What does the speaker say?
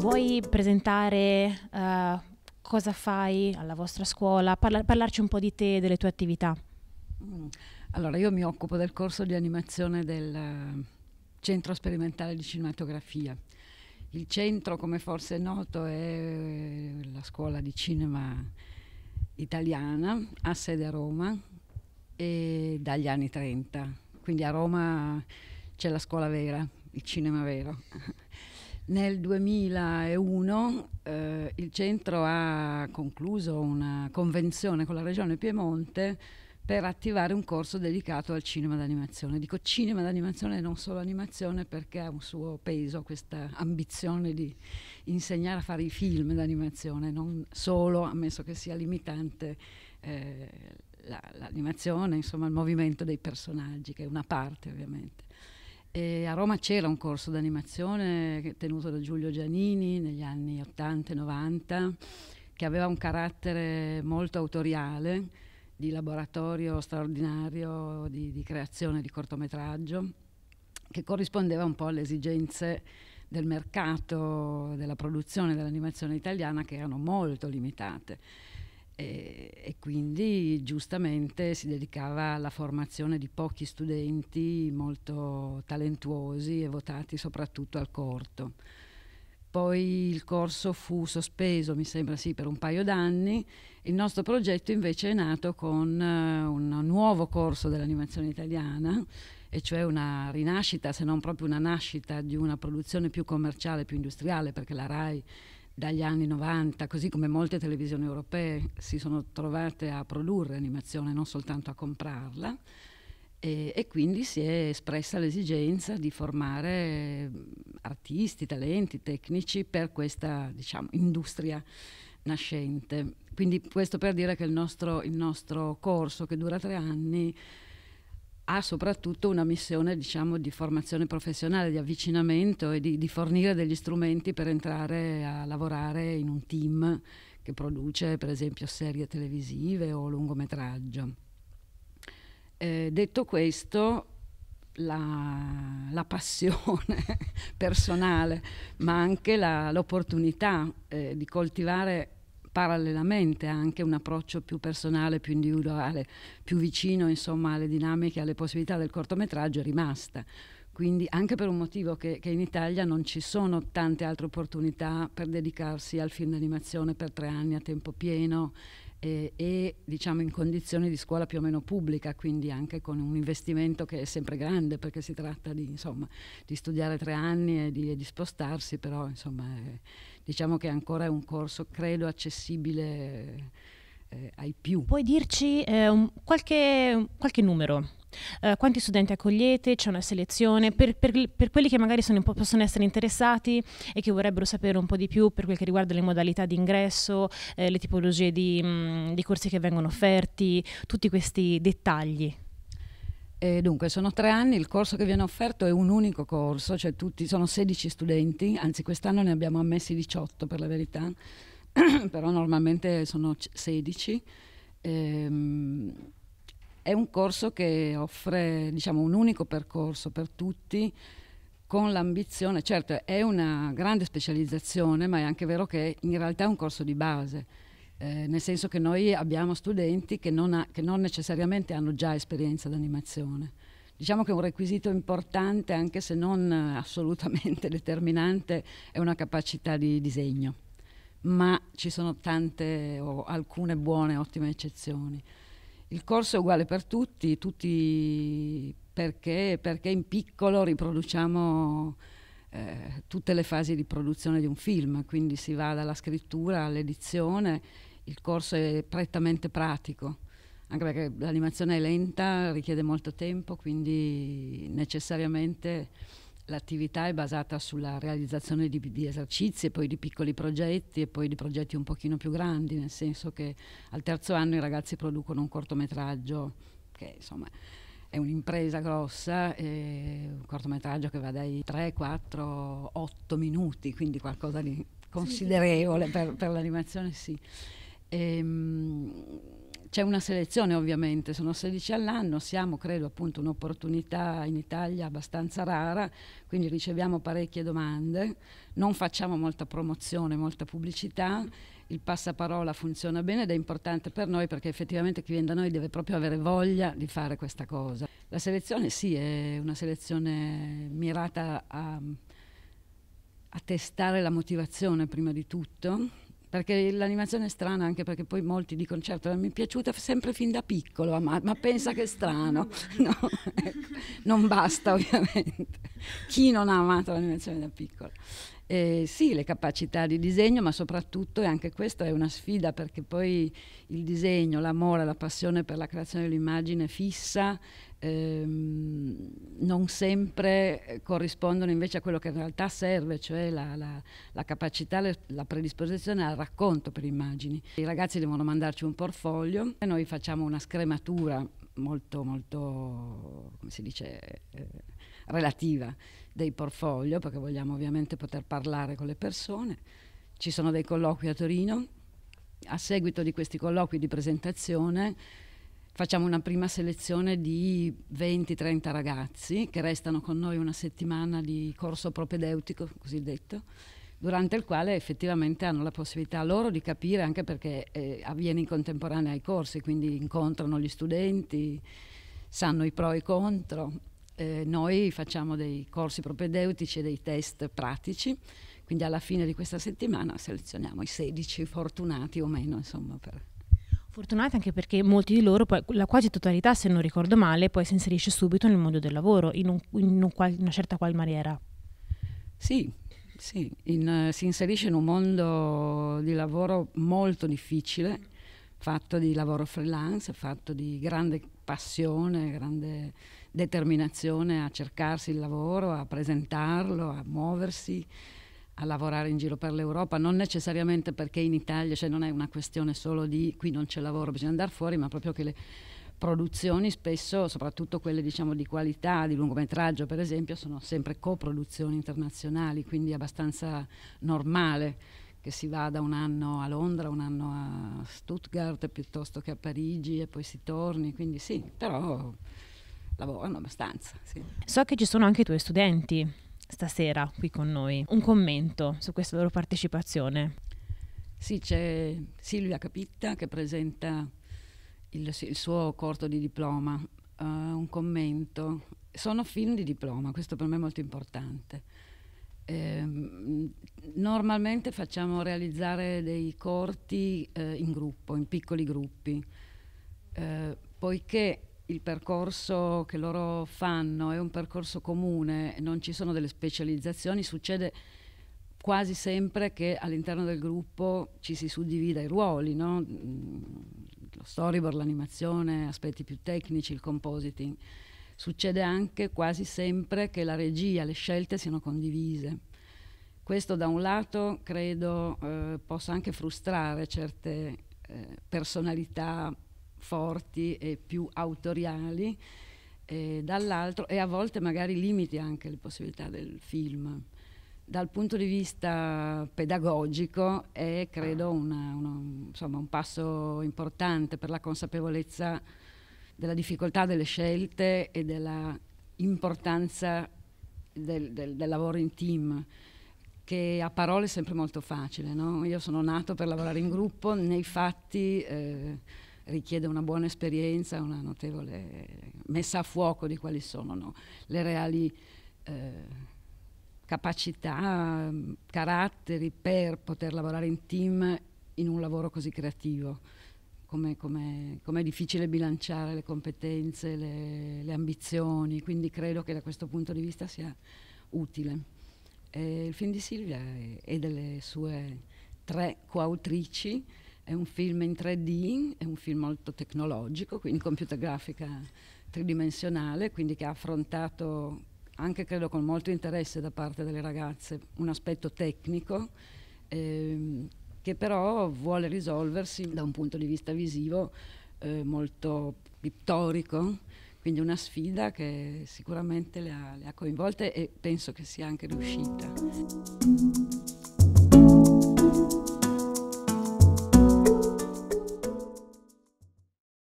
Vuoi presentare uh, cosa fai alla vostra scuola? Parla- parlarci un po' di te e delle tue attività. Mm. Allora, io mi occupo del corso di animazione del eh, Centro Sperimentale di Cinematografia. Il centro, come forse è noto, è la scuola di cinema italiana, ha sede a Roma e dagli anni 30. Quindi a Roma c'è la scuola vera, il cinema vero. Nel 2001 eh, il centro ha concluso una convenzione con la regione Piemonte per attivare un corso dedicato al cinema d'animazione. Dico cinema d'animazione e non solo animazione perché ha un suo peso questa ambizione di insegnare a fare i film d'animazione, non solo, ammesso che sia limitante, eh, la, l'animazione, insomma il movimento dei personaggi, che è una parte ovviamente. E a Roma c'era un corso d'animazione tenuto da Giulio Giannini negli anni 80 90 che aveva un carattere molto autoriale di laboratorio straordinario di, di creazione di cortometraggio che corrispondeva un po' alle esigenze del mercato della produzione dell'animazione italiana che erano molto limitate e, e, quindi giustamente si dedicava alla formazione di pochi studenti molto talentuosi e votati soprattutto al corto poi il corso fu sospeso, mi sembra sì, per un paio d'anni. Il nostro progetto invece è nato con uh, un nuovo corso dell'animazione italiana, e cioè una rinascita, se non proprio una nascita, di una produzione più commerciale, più industriale, perché la RAI dagli anni 90, così come molte televisioni europee, si sono trovate a produrre animazione, non soltanto a comprarla. E, e, quindi si è espressa l'esigenza di formare mm, artisti, talenti, tecnici per questa diciamo, industria nascente. Quindi questo per dire che il nostro, il nostro corso, che dura tre anni, ha soprattutto una missione diciamo, di formazione professionale, di avvicinamento e di, di, fornire degli strumenti per entrare a lavorare in un team che produce per esempio serie televisive o lungometraggio. Eh, detto questo, la, la passione personale, ma anche l'opportunità eh, di coltivare parallelamente anche un approccio più personale, più individuale, più vicino insomma, alle dinamiche, alle possibilità del cortometraggio è rimasta. Quindi anche per un motivo che, che in Italia non ci sono tante altre opportunità per dedicarsi al film d'animazione per tre anni a tempo pieno e, e diciamo in condizioni di scuola più o meno pubblica, quindi anche con un investimento che è sempre grande perché si tratta di, insomma, di studiare tre anni e di, e di spostarsi, però insomma, eh, diciamo che ancora è un corso credo accessibile eh, ai più. Puoi dirci eh, un, qualche, qualche, numero? Eh, quanti studenti accogliete? C'è una selezione? Per, per, per quelli che magari possono essere interessati e che vorrebbero sapere un po' di più per quel che riguarda le modalità di ingresso, eh, le tipologie di, mh, mm, di corsi che vengono offerti, tutti questi dettagli. E eh, dunque, sono tre anni, il corso che viene offerto è un unico corso, cioè tutti, sono 16 studenti, anzi quest'anno ne abbiamo ammessi 18 per la verità, però normalmente sono 16. Ehm, è un corso che offre diciamo, un unico percorso per tutti con l'ambizione, certo è una grande specializzazione, ma è anche vero che in realtà è un corso di base, eh, nel senso che noi abbiamo studenti che non, ha, che non necessariamente hanno già esperienza d'animazione. Diciamo che un requisito importante, anche se non assolutamente determinante, è una capacità di disegno ma ci sono tante o alcune buone, ottime eccezioni. Il corso è uguale per tutti, tutti perché, perché in piccolo riproduciamo eh, tutte le fasi di produzione di un film, quindi si va dalla scrittura all'edizione, il corso è prettamente pratico, anche perché l'animazione è lenta, richiede molto tempo, quindi necessariamente l'attività è basata sulla realizzazione di, di, esercizi e poi di piccoli progetti e poi di progetti un pochino più grandi, nel senso che al terzo anno i ragazzi producono un cortometraggio che insomma è un'impresa grossa, eh, un cortometraggio che va dai 3, 4, 8 minuti, quindi qualcosa di considerevole sì. per, per l'animazione sì. E, ehm, c'è una selezione ovviamente, sono 16 all'anno, siamo credo appunto un'opportunità in Italia abbastanza rara, quindi riceviamo parecchie domande, non facciamo molta promozione, molta pubblicità, il passaparola funziona bene ed è importante per noi perché effettivamente chi viene da noi deve proprio avere voglia di fare questa cosa. La selezione sì, è una selezione mirata a, a testare la motivazione prima di tutto perché l'animazione è strana anche perché poi molti dicono certo mi è piaciuta sempre fin da piccolo ma, ma pensa che è strano no, ecco, non basta ovviamente chi non ha amato l'animazione da piccolo eh, sì le capacità di disegno ma soprattutto e anche questa è una sfida perché poi il disegno l'amore la passione per la creazione dell'immagine fissa ehm, non sempre eh, corrispondono invece a quello che in realtà serve, cioè la, la, la capacità, la predisposizione al racconto per immagini. I ragazzi devono mandarci un portfolio e noi facciamo una scrematura molto, molto, come si dice, eh, relativa dei portfolio, perché vogliamo ovviamente poter parlare con le persone. Ci sono dei colloqui a Torino. A seguito di questi colloqui di presentazione facciamo una prima selezione di 20-30 ragazzi che restano con noi una settimana di corso propedeutico, cosiddetto, durante il quale effettivamente hanno la possibilità loro di capire, anche perché eh, avviene in contemporanea ai corsi, quindi incontrano gli studenti, sanno i pro e i contro. Eh, noi facciamo dei corsi propedeutici e dei test pratici, quindi alla fine di questa settimana selezioniamo i 16 fortunati o meno, insomma, per Fortunate anche perché molti di loro, poi, la quasi totalità se non ricordo male, poi si inserisce subito nel mondo del lavoro in, un, in un qual, una certa qual maniera. Sì, sì in, uh, si inserisce in un mondo di lavoro molto difficile, fatto di lavoro freelance, fatto di grande passione, grande determinazione a cercarsi il lavoro, a presentarlo, a muoversi a lavorare in giro per l'Europa, non necessariamente perché in Italia cioè non è una questione solo di qui non c'è lavoro, bisogna andare fuori, ma proprio che le produzioni spesso, soprattutto quelle diciamo, di qualità, di lungometraggio per esempio, sono sempre coproduzioni internazionali, quindi è abbastanza normale che si vada un anno a Londra, un anno a Stuttgart piuttosto che a Parigi e poi si torni, quindi sì, però lavorano abbastanza. Sì. So che ci sono anche i tuoi studenti stasera qui con noi. Un commento su questa loro partecipazione. Sì, c'è Silvia Capitta che presenta il, il suo corto di diploma. Uh, un commento. Sono film di diploma, questo per me è molto importante. Eh, normalmente facciamo realizzare dei corti eh, in gruppo, in piccoli gruppi, eh, poiché il percorso che loro fanno è un percorso comune, non ci sono delle specializzazioni, succede quasi sempre che all'interno del gruppo ci si suddivida i ruoli, no? Mm, lo storyboard, l'animazione, aspetti più tecnici, il compositing. Succede anche quasi sempre che la regia, le scelte siano condivise. Questo da un lato credo eh, possa anche frustrare certe eh, personalità forti e più autoriali, e dall'altro, e a volte magari limiti anche le possibilità del film. Dal punto di vista pedagogico è, credo, una, una, insomma, un passo importante per la consapevolezza della difficoltà delle scelte e della importanza del, del, del lavoro in team che a parole è sempre molto facile. No? Io sono nato per lavorare in gruppo, nei fatti eh, richiede una buona esperienza, una notevole messa a fuoco di quali sono no? le reali eh, capacità, caratteri per poter lavorare in team in un lavoro così creativo. Come, come, come è difficile bilanciare le competenze, le, le ambizioni, quindi credo che da questo punto di vista sia utile. Eh, il film di Silvia e delle sue tre coautrici è un film in 3D, è un film molto tecnologico, quindi computer grafica tridimensionale, quindi che ha affrontato anche credo con molto interesse da parte delle ragazze un aspetto tecnico ehm, che però vuole risolversi da un punto di vista visivo eh, molto pittorico, quindi una sfida che sicuramente le ha, le ha coinvolte e penso che sia anche riuscita.